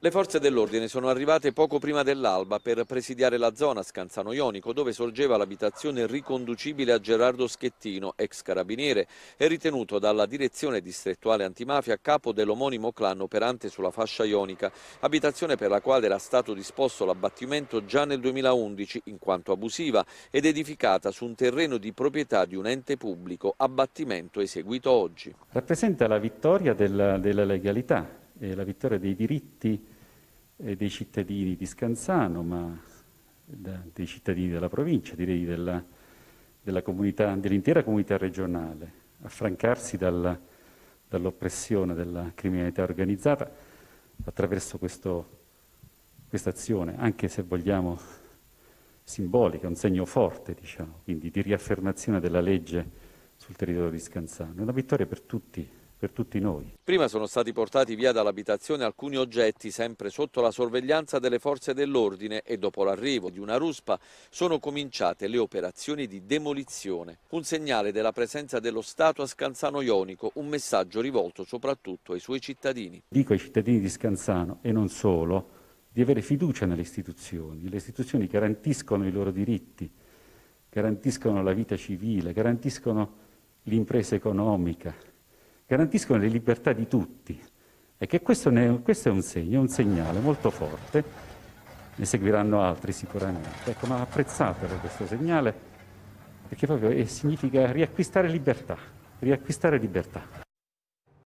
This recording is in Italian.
Le forze dell'ordine sono arrivate poco prima dell'alba per presidiare la zona Scanzano Ionico dove sorgeva l'abitazione riconducibile a Gerardo Schettino, ex carabiniere e ritenuto dalla direzione distrettuale antimafia capo dell'omonimo clan operante sulla fascia ionica, abitazione per la quale era stato disposto l'abbattimento già nel 2011 in quanto abusiva ed edificata su un terreno di proprietà di un ente pubblico, abbattimento eseguito oggi. Rappresenta la vittoria della, della legalità è la vittoria dei diritti eh, dei cittadini di Scanzano, ma dei cittadini della provincia, direi della, dell'intera comunità, dell comunità regionale, affrancarsi dalla, dall'oppressione della criminalità organizzata attraverso questa azione, anche se vogliamo simbolica, un segno forte, diciamo, quindi di riaffermazione della legge sul territorio di Scanzano. È una vittoria per tutti per tutti noi. Prima sono stati portati via dall'abitazione alcuni oggetti sempre sotto la sorveglianza delle forze dell'ordine e dopo l'arrivo di una ruspa sono cominciate le operazioni di demolizione. Un segnale della presenza dello Stato a Scanzano Ionico, un messaggio rivolto soprattutto ai suoi cittadini. Dico ai cittadini di Scanzano e non solo di avere fiducia nelle istituzioni. Le istituzioni garantiscono i loro diritti, garantiscono la vita civile, garantiscono l'impresa economica, garantiscono le libertà di tutti. E che questo, ne, questo è un segno, un segnale molto forte, ne seguiranno altri sicuramente. Ecco, ma apprezzatelo questo segnale, perché proprio eh, significa riacquistare libertà, riacquistare libertà.